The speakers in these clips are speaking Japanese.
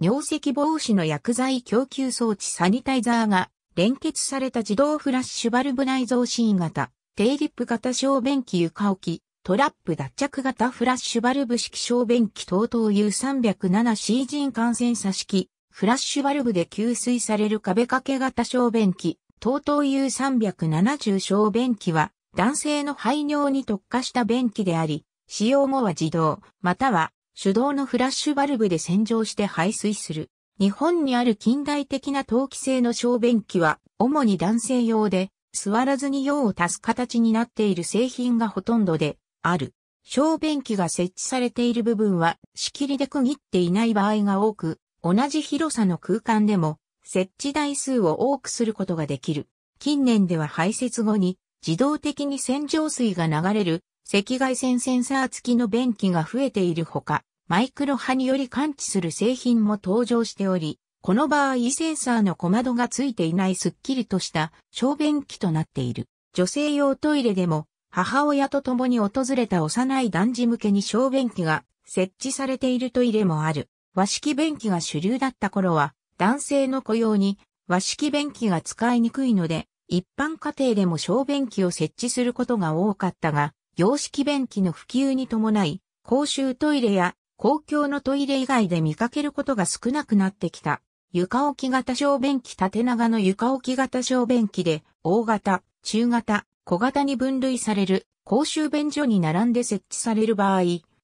尿石防止の薬剤供給装置サニタイザーが連結された自動フラッシュバルブ内蔵シーン型、低リップ型小便器床置き、トラップ脱着型フラッシュバルブ式小便器等々 U307C 人感染差式、フラッシュバルブで給水される壁掛け型小便器、等々 U370 小便器は男性の排尿に特化した便器であり、使用後は自動、または手動のフラッシュバルブで洗浄して排水する。日本にある近代的な陶器製の小便器は、主に男性用で、座らずに用を足す形になっている製品がほとんどで、ある。小便器が設置されている部分は、仕切りで区切っていない場合が多く、同じ広さの空間でも、設置台数を多くすることができる。近年では排泄後に、自動的に洗浄水が流れる、赤外線センサー付きの便器が増えているほか、マイクロ波により感知する製品も登場しており、この場合センサーの小窓がついていないすっきりとした小便器となっている。女性用トイレでも母親と共に訪れた幼い男児向けに小便器が設置されているトイレもある。和式便器が主流だった頃は男性の雇用に和式便器が使いにくいので一般家庭でも小便器を設置することが多かったが、洋式便器の普及に伴い公衆トイレや公共のトイレ以外で見かけることが少なくなってきた。床置き型小便器縦長の床置き型小便器で、大型、中型、小型に分類される公衆便所に並んで設置される場合、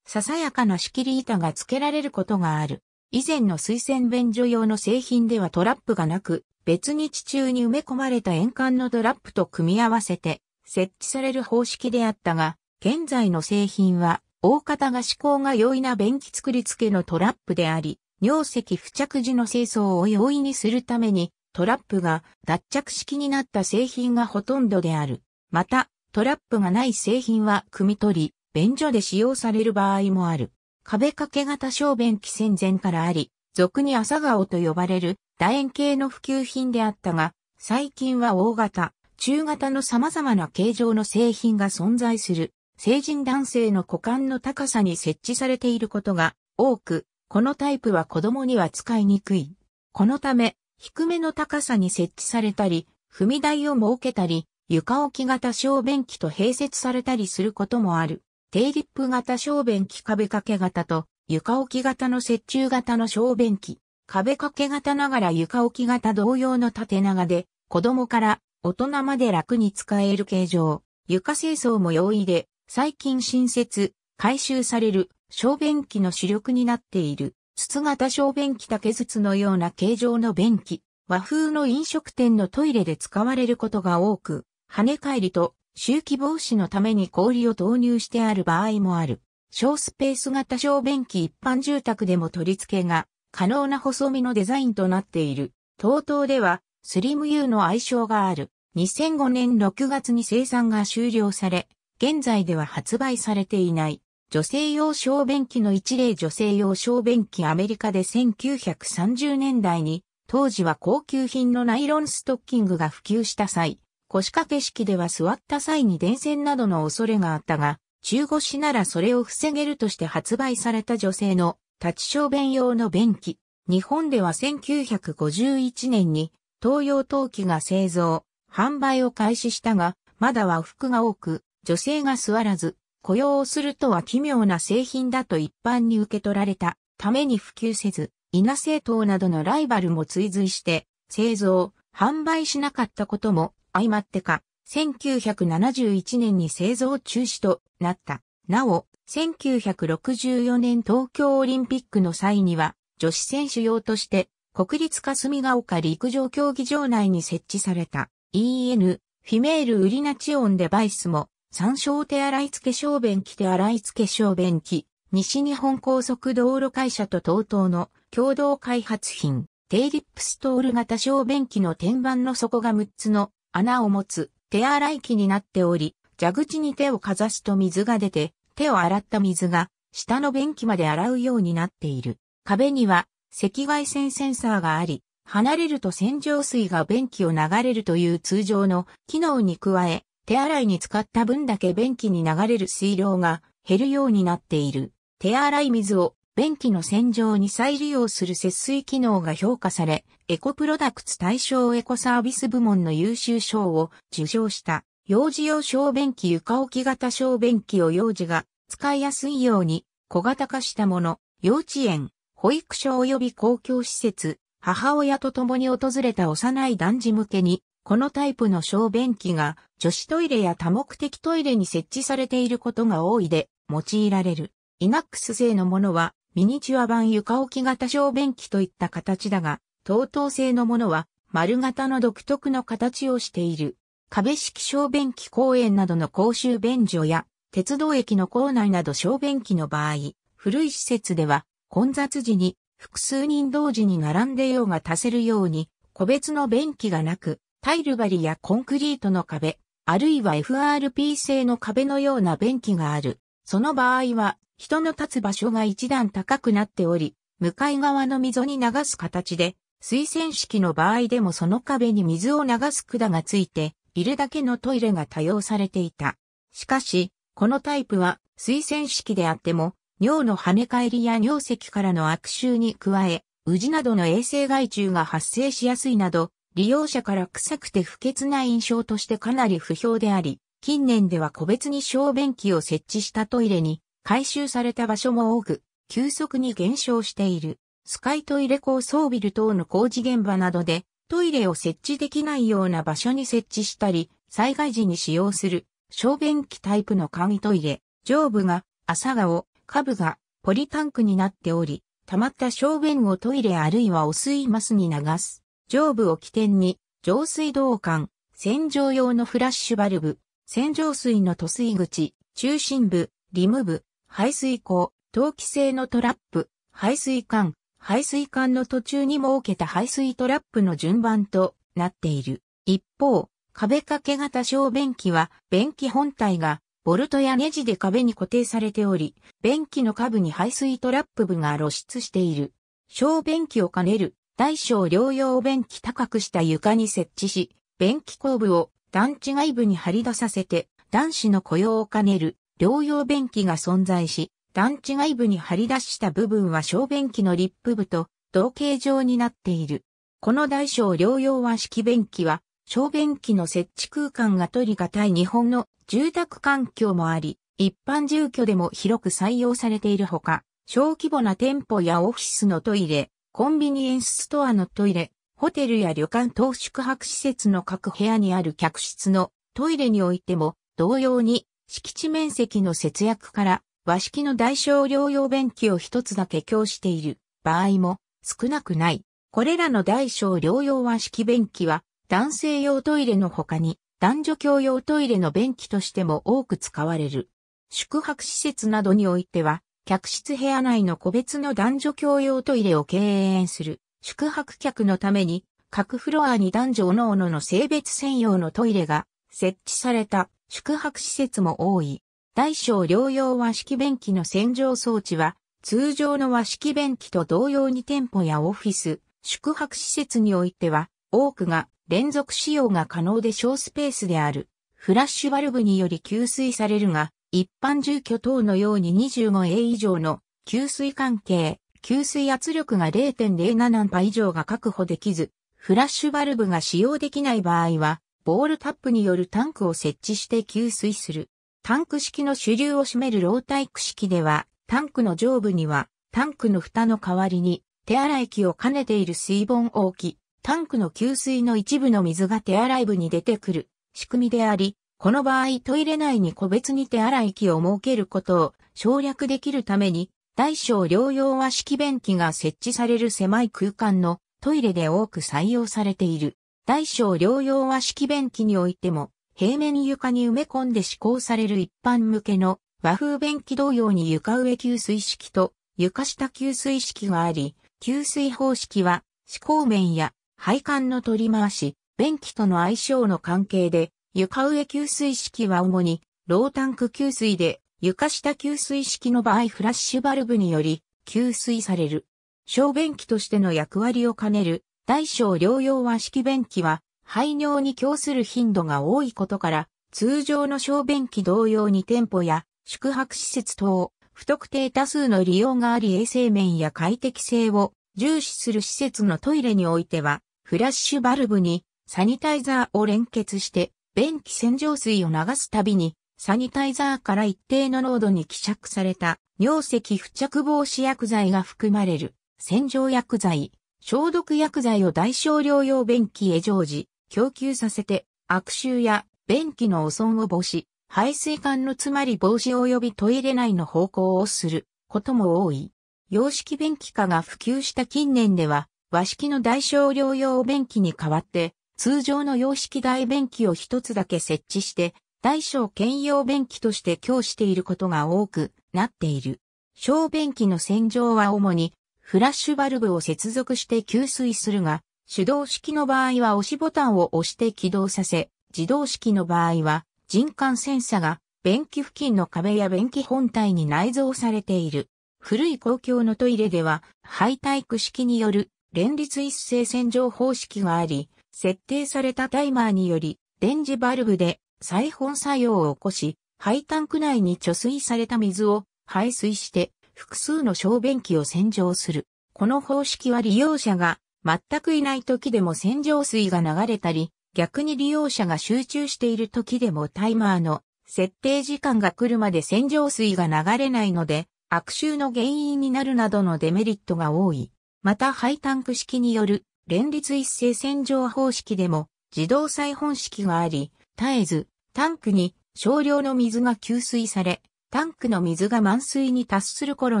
ささやかな仕切り板が付けられることがある。以前の水洗便所用の製品ではトラップがなく、別に地中に埋め込まれた円管のトラップと組み合わせて設置される方式であったが、現在の製品は大方が思考が容易な便器作り付けのトラップであり、尿石付着時の清掃を容易にするために、トラップが脱着式になった製品がほとんどである。また、トラップがない製品は汲み取り、便所で使用される場合もある。壁掛け型小便器戦前からあり、俗に朝顔と呼ばれる楕円形の普及品であったが、最近は大型、中型の様々な形状の製品が存在する。成人男性の股間の高さに設置されていることが多く、このタイプは子供には使いにくい。このため、低めの高さに設置されたり、踏み台を設けたり、床置き型小便器と併設されたりすることもある。低リップ型小便器壁掛け型と床置き型の折衷型の小便器。壁掛け型ながら床置き型同様の縦長で、子供から大人まで楽に使える形状。床清掃も容易で、最近新設、回収される小便器の主力になっている、筒型小便器竹筒のような形状の便器、和風の飲食店のトイレで使われることが多く、跳ね返りと周期防止のために氷を投入してある場合もある。小スペース型小便器一般住宅でも取り付けが可能な細身のデザインとなっている。TOTO ではスリム U の愛称がある。2005年6月に生産が終了され、現在では発売されていない、女性用小便器の一例女性用小便器アメリカで1930年代に、当時は高級品のナイロンストッキングが普及した際、腰掛け式では座った際に電線などの恐れがあったが、中腰ならそれを防げるとして発売された女性の立ち小便用の便器。日本では1951年に東洋陶器が製造、販売を開始したが、まだ和服が多く、女性が座らず、雇用をするとは奇妙な製品だと一般に受け取られたために普及せず、稲製糖などのライバルも追随して、製造、販売しなかったことも相まってか、1971年に製造中止となった。なお、1964年東京オリンピックの際には、女子選手用として、国立霞ヶ丘陸上競技場内に設置された EN フィメールウリナチオンデバイスも山椒手洗い付け小便器手洗い付け小便器、西日本高速道路会社と東東の共同開発品、テイリップストール型小便器の天板の底が6つの穴を持つ手洗い器になっており、蛇口に手をかざすと水が出て、手を洗った水が下の便器まで洗うようになっている。壁には赤外線センサーがあり、離れると洗浄水が便器を流れるという通常の機能に加え、手洗いに使った分だけ便器に流れる水量が減るようになっている。手洗い水を便器の洗浄に再利用する節水機能が評価され、エコプロダクツ対象エコサービス部門の優秀賞を受賞した。幼児用小便器床置き型小便器を幼児が使いやすいように小型化したもの、幼稚園、保育所及び公共施設、母親と共に訪れた幼い男児向けにこのタイプの小便器が女子トイレや多目的トイレに設置されていることが多いで用いられる。イナックス製のものはミニチュア版床置き型小便器といった形だが、等々製のものは丸型の独特の形をしている。壁式小便器公園などの公衆便所や鉄道駅の構内など小便器の場合、古い施設では混雑時に複数人同時に並んで用が足せるように個別の便器がなくタイル張りやコンクリートの壁、あるいは FRP 製の壁のような便器がある。その場合は、人の立つ場所が一段高くなっており、向かい側の溝に流す形で、水洗式の場合でもその壁に水を流す管がついて、いるだけのトイレが多用されていた。しかし、このタイプは水洗式であっても、尿の跳ね返りや尿石からの悪臭に加え、ウジなどの衛生害虫が発生しやすいなど、利用者から臭くて不潔な印象としてかなり不評であり、近年では個別に小便器を設置したトイレに回収された場所も多く、急速に減少している。スカイトイレ高層ビル等の工事現場などでトイレを設置できないような場所に設置したり、災害時に使用する小便器タイプの簡易トイレ、上部が朝顔、下部がポリタンクになっており、溜まった小便をトイレあるいは汚水マスに流す。上部を起点に、上水道管、洗浄用のフラッシュバルブ、洗浄水の塗水口、中心部、リム部、排水口、陶器製のトラップ、排水管、排水管の途中に設けた排水トラップの順番となっている。一方、壁掛け型小便器は、便器本体が、ボルトやネジで壁に固定されており、便器の下部に排水トラップ部が露出している。小便器を兼ねる大小両用便器高くした床に設置し、便器後部を団地外部に張り出させて、男子の雇用を兼ねる両用便器が存在し、団地外部に張り出した部分は小便器のリップ部と同形状になっている。この大小両用和式便器は、小便器の設置空間が取り難い日本の住宅環境もあり、一般住居でも広く採用されているほか、小規模な店舗やオフィスのトイレ、コンビニエンスストアのトイレ、ホテルや旅館等宿泊施設の各部屋にある客室のトイレにおいても同様に敷地面積の節約から和式の大小療用便器を一つだけ供している場合も少なくない。これらの大小療用和式便器は男性用トイレの他に男女共用トイレの便器としても多く使われる。宿泊施設などにおいては客室部屋内の個別の男女共用トイレを経営する宿泊客のために各フロアに男女各々の性別専用のトイレが設置された宿泊施設も多い。大小両用和式便器の洗浄装置は通常の和式便器と同様に店舗やオフィス、宿泊施設においては多くが連続使用が可能で小スペースである。フラッシュバルブにより給水されるが、一般住居等のように 25A 以上の給水関係、給水圧力が0.07パ以上が確保できず、フラッシュバルブが使用できない場合は、ボールタップによるタンクを設置して給水する。タンク式の主流を占める老体区式では、タンクの上部には、タンクの蓋の代わりに、手洗い器を兼ねている水盆を置き、タンクの給水の一部の水が手洗い部に出てくる仕組みであり、この場合トイレ内に個別に手洗い機を設けることを省略できるために、大小療養和式便器が設置される狭い空間のトイレで多く採用されている。大小療養和式便器においても、平面床に埋め込んで施行される一般向けの和風便器同様に床上給水式と床下給水式があり、給水方式は、思考面や配管の取り回し、便器との相性の関係で床上給水式は主に、ロータンク給水で、床下給水式の場合フラッシュバルブにより、給水される。小便器としての役割を兼ねる、大小両用和式便器は、排尿に供する頻度が多いことから、通常の小便器同様に店舗や宿泊施設等、不特定多数の利用があり衛生面や快適性を重視する施設のトイレにおいては、フラッシュバルブにサニタイザーを連結して便器洗浄水を流すたびに、サニタイザーから一定の濃度に希釈された尿石付着防止薬剤が含まれる洗浄薬剤、消毒薬剤を大少量用便器へ常時供給させて悪臭や便器の汚損を防止、排水管のつまり防止及びトイレ内の方向をすることも多い。洋式便器化が普及した近年では和式の大少量用便器に代わって通常の洋式大便器を一つだけ設置して、大小兼用便器として供していることが多くなっている。小便器の洗浄は主にフラッシュバルブを接続して給水するが、手動式の場合は押しボタンを押して起動させ、自動式の場合は人感センサが便器付近の壁や便器本体に内蔵されている。古い公共のトイレでは、ハイタイク式による連立一斉洗浄方式があり、設定されたタイマーにより、電磁バルブで再本作用を起こし、排タンク内に貯水された水を排水して、複数の小便器を洗浄する。この方式は利用者が全くいない時でも洗浄水が流れたり、逆に利用者が集中している時でもタイマーの設定時間が来るまで洗浄水が流れないので、悪臭の原因になるなどのデメリットが多い。また、ハイタンク式による連立一斉洗浄方式でも自動再本式があり、絶えずタンクに少量の水が給水され、タンクの水が満水に達する頃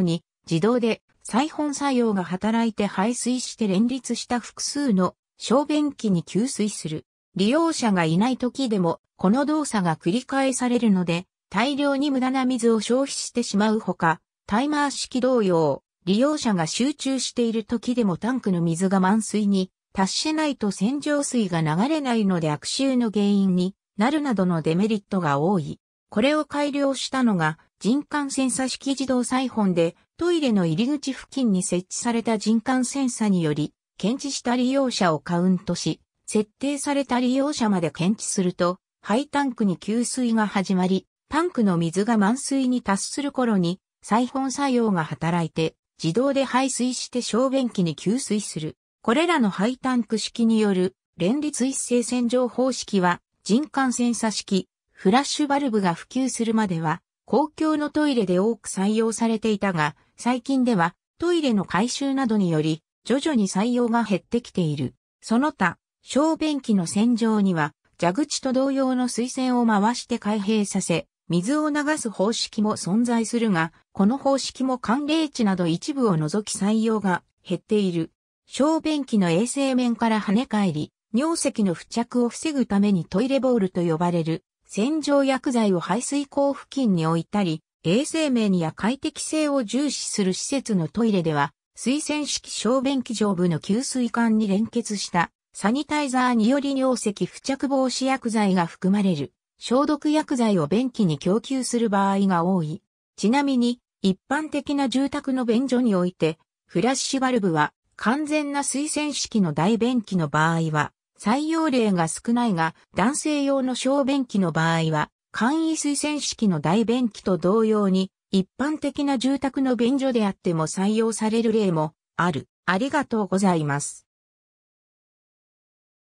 に自動で再本作用が働いて排水して連立した複数の小便器に給水する。利用者がいない時でもこの動作が繰り返されるので大量に無駄な水を消費してしまうほか、タイマー式同様、利用者が集中している時でもタンクの水が満水に達しないと洗浄水が流れないので悪臭の原因になるなどのデメリットが多い。これを改良したのが人感センサ式自動ォ本でトイレの入り口付近に設置された人感センサにより検知した利用者をカウントし設定された利用者まで検知するとイタンクに給水が始まりタンクの水が満水に達する頃にォ本作用が働いて自動で排水して小便器に給水する。これらのハイタンク式による連立一斉洗浄方式は人感センサ式、フラッシュバルブが普及するまでは公共のトイレで多く採用されていたが、最近ではトイレの改修などにより徐々に採用が減ってきている。その他、小便器の洗浄には蛇口と同様の水栓を回して開閉させ、水を流す方式も存在するが、この方式も寒冷地など一部を除き採用が減っている。小便器の衛生面から跳ね返り、尿石の付着を防ぐためにトイレボールと呼ばれる洗浄薬剤を排水口付近に置いたり、衛生面や快適性を重視する施設のトイレでは、水洗式小便器上部の給水管に連結したサニタイザーにより尿石付着防止薬剤が含まれる。消毒薬剤を便器に供給する場合が多い。ちなみに、一般的な住宅の便所において、フラッシュバルブは完全な水洗式の大便器の場合は、採用例が少ないが、男性用の小便器の場合は、簡易水洗式の大便器と同様に、一般的な住宅の便所であっても採用される例もある。ありがとうございます。